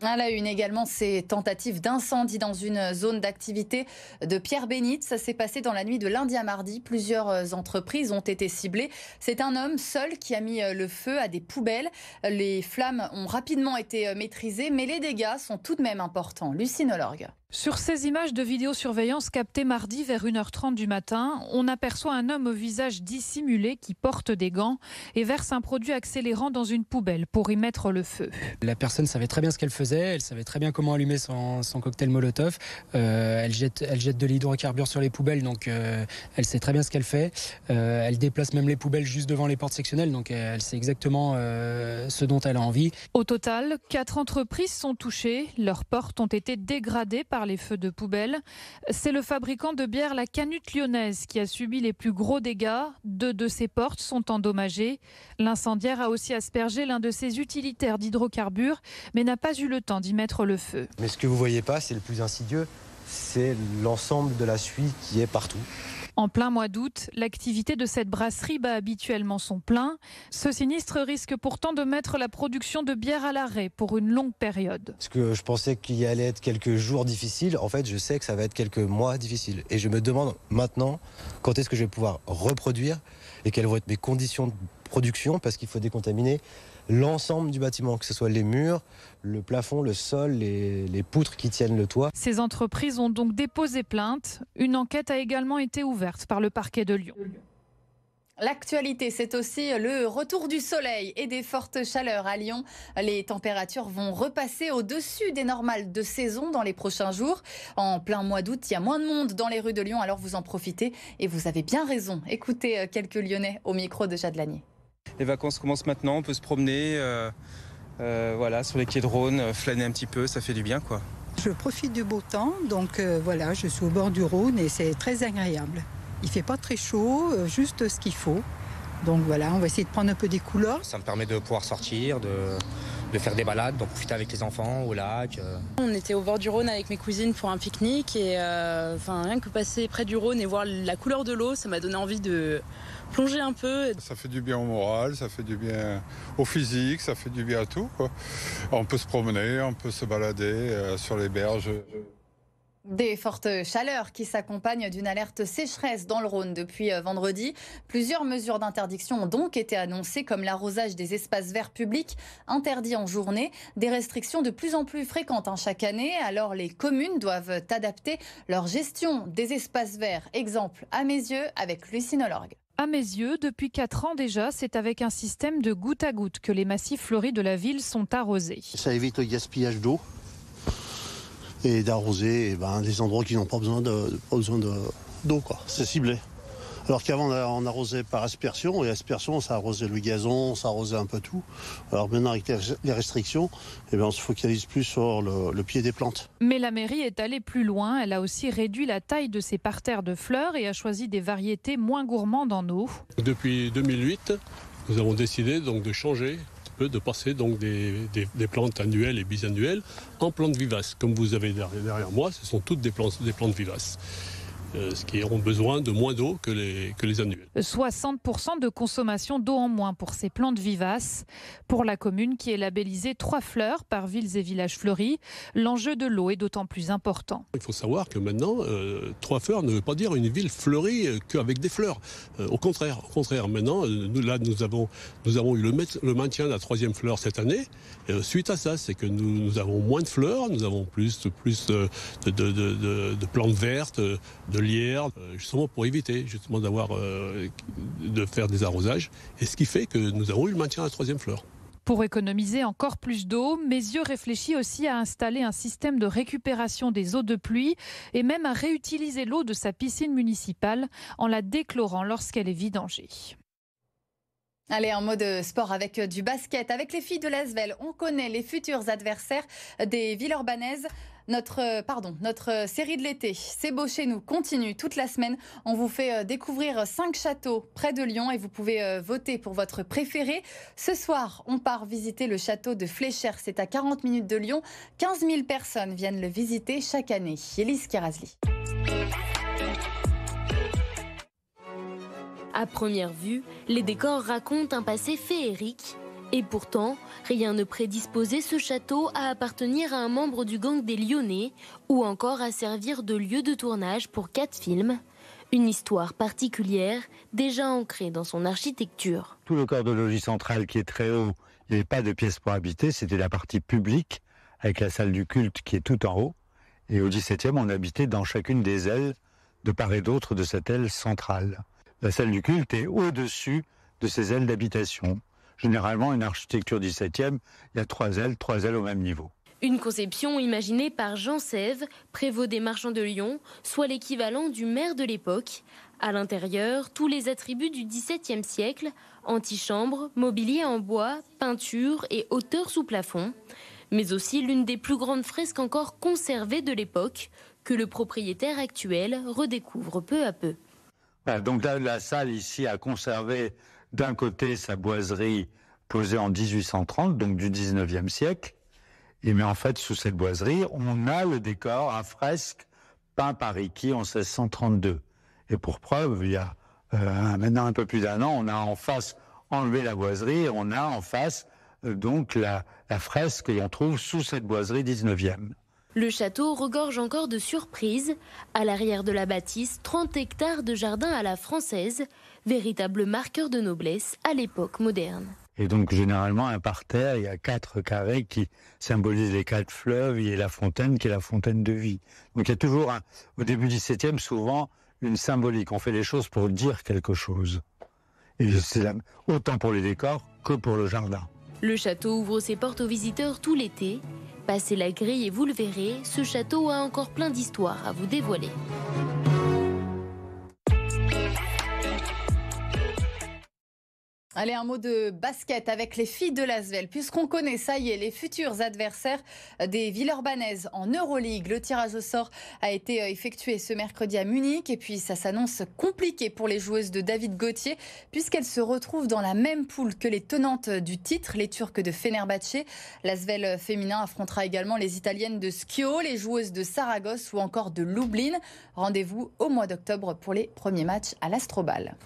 À ah, la une également, ces tentatives d'incendie dans une zone d'activité de Pierre Bénite. Ça s'est passé dans la nuit de lundi à mardi. Plusieurs euh, entreprises ont été ciblées. C'est un homme seul qui a mis euh, le feu à des poubelles. Les flammes ont rapidement été euh, maîtrisées, mais les dégâts sont tout de même importants. Lucie sur ces images de vidéosurveillance captées mardi vers 1h30 du matin, on aperçoit un homme au visage dissimulé qui porte des gants et verse un produit accélérant dans une poubelle pour y mettre le feu. La personne savait très bien ce qu'elle faisait, elle savait très bien comment allumer son, cocktail Molotov. Euh, elle, jette, de l'hydrocarbure sur les poubelles, donc euh, elle sait très bien ce qu'elle fait. Euh, elle déplace même les poubelles juste devant les portes sectionnelles, donc elle sait exactement ce dont elle a envie. Au total, quatre entreprises sont touchées, leurs portes ont été dégradées par les feux de poubelle. C'est le fabricant de bière La Canute lyonnaise qui a subi les plus gros dégâts. Deux de ses portes sont endommagées. L'incendiaire a aussi aspergé l'un de ses utilitaires d'hydrocarbures, mais n'a pas eu le temps d'y mettre le feu. Mais ce que vous voyez pas, c'est le plus insidieux, c'est l'ensemble de la suie qui est partout. En plein mois d'août, l'activité de cette brasserie bat habituellement son plein. Ce sinistre risque pourtant de mettre la production de bière à l'arrêt pour une longue période. Ce que je pensais qu'il allait être quelques jours difficiles. En fait, je sais que ça va être quelques mois difficiles. Et je me demande maintenant quand est-ce que je vais pouvoir reproduire et quelles vont être mes conditions de production parce qu'il faut décontaminer l'ensemble du bâtiment, que ce soit les murs, le plafond, le sol, les, les, poutres qui tiennent le toit. Ces entreprises ont donc déposé plainte. Une enquête a également été ouverte par le parquet de Lyon. L'actualité, c'est aussi le retour du soleil et des fortes chaleurs à Lyon. Les températures vont repasser au-dessus des normales de saison dans les prochains jours. En plein mois d'août, il y a moins de monde dans les rues de Lyon, alors vous en profitez et vous avez bien raison. Écoutez euh, quelques Lyonnais au micro de lanier les vacances commencent maintenant, on peut se promener euh, euh, voilà, sur les quais de Rhône, euh, flâner un petit peu, ça fait du bien quoi. Je profite du beau temps, donc voilà, je suis au bord du Rhône et c'est très agréable. Il fait pas très chaud, juste ce qu'il faut. Donc voilà, on va essayer de prendre un peu des couleurs. Ça me permet de pouvoir sortir, de, de faire des balades, donc profiter avec les enfants au lac. Euh. On était au bord du Rhône avec mes cousines pour un pique-nique et euh, rien que passer près du Rhône et voir la couleur de l'eau, ça m'a donné envie de plonger un peu. Ça fait du bien au moral, ça fait du bien au physique, ça fait du bien à tout. On peut se promener, on peut se balader euh, sur les berges. Des fortes chaleurs qui s'accompagnent d'une alerte sécheresse dans le Rhône depuis euh, vendredi. Plusieurs mesures d'interdiction ont donc été annoncées, comme l'arrosage des espaces verts publics interdits en journée, des restrictions de plus en plus fréquentes hein, chaque année. Alors les communes doivent adapter leur gestion des espaces verts. Exemple à mes yeux avec Lucine À mes yeux, depuis quatre ans déjà, c'est avec un système de goutte à goutte que les massifs fleuris de la ville sont arrosés. Ça évite le gaspillage d'eau et d'arroser ben, des endroits qui n'ont pas besoin d'eau. De, besoin de, d'eau C'est ciblé. Alors qu'avant, on arrosait par aspersion, et aspersion, ça arrosait le gazon, ça arrosait un peu tout. Alors maintenant, avec les restrictions, et eh bien, on se focalise plus sur le, le, pied des plantes. Mais la mairie est allée plus loin. Elle a aussi réduit la taille de ses parterres de fleurs et a choisi des variétés moins gourmandes en eau. Depuis 2008, nous avons décidé donc de changer de passer donc des, plantes annuelles et bisannuelles en plantes vivaces. Comme vous avez derrière, moi, ce sont toutes des plantes, des plantes vivaces. Euh, ce qui auront besoin de moins d'eau que les, que les annuels. 60% de consommation d'eau en moins pour ces plantes vivaces. Pour la commune qui est labellisée Trois Fleurs par villes et villages fleuris, l'enjeu de l'eau est d'autant plus important. Il faut savoir que maintenant, euh, Trois Fleurs ne veut pas dire une ville fleurie euh, qu'avec des fleurs. au contraire, au contraire, maintenant, nous, là, nous avons, nous avons eu le, le maintien de la troisième fleur cette année. suite à ça, c'est que nous, nous, avons moins de fleurs, nous avons plus, de, de plantes vertes, de euh, justement pour éviter justement d'avoir euh, de faire des arrosages. Et ce qui fait que nous avons eu le maintien à la troisième fleur. Pour économiser encore plus d'eau, yeux réfléchit aussi à installer un système de récupération des eaux de pluie et même à réutiliser l'eau de sa piscine municipale en la déclorant lorsqu'elle est vidangée. Allez, un mot de sport avec du basket. Avec les filles de Lasvel, on connaît les futurs adversaires des villes urbanaises. Notre, euh, pardon, notre euh, série de l'été, C'est beau chez nous, continue toute la semaine. On vous fait euh, découvrir cinq châteaux près de Lyon et vous pouvez voter pour votre préféré. Ce soir, on part visiter le château de flécher C'est à 40 minutes de Lyon. 15 000 personnes viennent le visiter chaque année. Elise Kerasli. À première vue, les décors racontent un passé féerique et pourtant, rien ne prédisposait ce château à appartenir à un membre du gang des Lyonnais ou encore à servir de lieu de tournage pour quatre films. Une histoire particulière déjà ancrée dans son architecture. Tout le corps de logis central qui est très haut, il n'y avait pas de pièces pour habiter, c'était la partie publique avec la salle du culte qui est tout en haut. Et au 17e, on habitait dans chacune des ailes, de part et d'autre de cette aile centrale. La salle du culte est au-dessus de ces ailes d'habitation. Généralement, une architecture 17e, il y a trois ailes, trois ailes au même niveau. Une conception imaginée par Jean Sève, prévôt des marchands de Lyon, soit l'équivalent du maire de l'époque. À l'intérieur, tous les attributs du XVIIe siècle, antichambre, mobilier en bois, peinture et hauteur sous plafond mais aussi l'une des plus grandes fresques encore conservées de l'époque, que le propriétaire actuel redécouvre peu à peu. Donc la salle ici a conservé d'un côté sa boiserie posée en 1830, donc du 19e siècle, et mais en fait sous cette boiserie, on a le décor à fresque peint par Ricky en 1632. Et pour preuve, il y a euh, maintenant un peu plus d'un an, on a en face enlevé la boiserie, on a en face euh, donc la, fresque qu'on trouve sous cette boiserie 19e. Le château regorge encore de surprises. À l'arrière de la bâtisse, 30 hectares de jardins à la française, véritable marqueur de noblesse à l'époque moderne. Et donc, généralement, un parterre, il y a quatre carrés qui symbolisent les quatre fleuves et la fontaine qui est la fontaine de vie. Donc, il y a toujours, au début du 17e, souvent une symbolique. On fait les choses pour dire quelque chose. Et c'est autant pour les décors que pour le jardin. Le château ouvre ses portes aux visiteurs tout l'été Passez la grille et vous le verrez, ce château a encore plein d'histoires à vous dévoiler. Allez, un mot de basket avec les filles de Lasvel, puisqu'on connaît, ça y est, les futurs adversaires des villes urbanaises en Euroleague. Le tirage au sort a été euh, effectué ce mercredi à Munich, et puis ça s'annonce compliqué pour les joueuses de David Gauthier, puisqu'elles se retrouvent dans la même poule que les tenantes du titre, les Turcs de Fenerbahçe. Lasvel féminin affrontera également les Italiennes de Schio, les joueuses de Saragosse ou encore de Lublin. Rendez-vous au mois d'octobre pour les premiers matchs à l'Astrobal.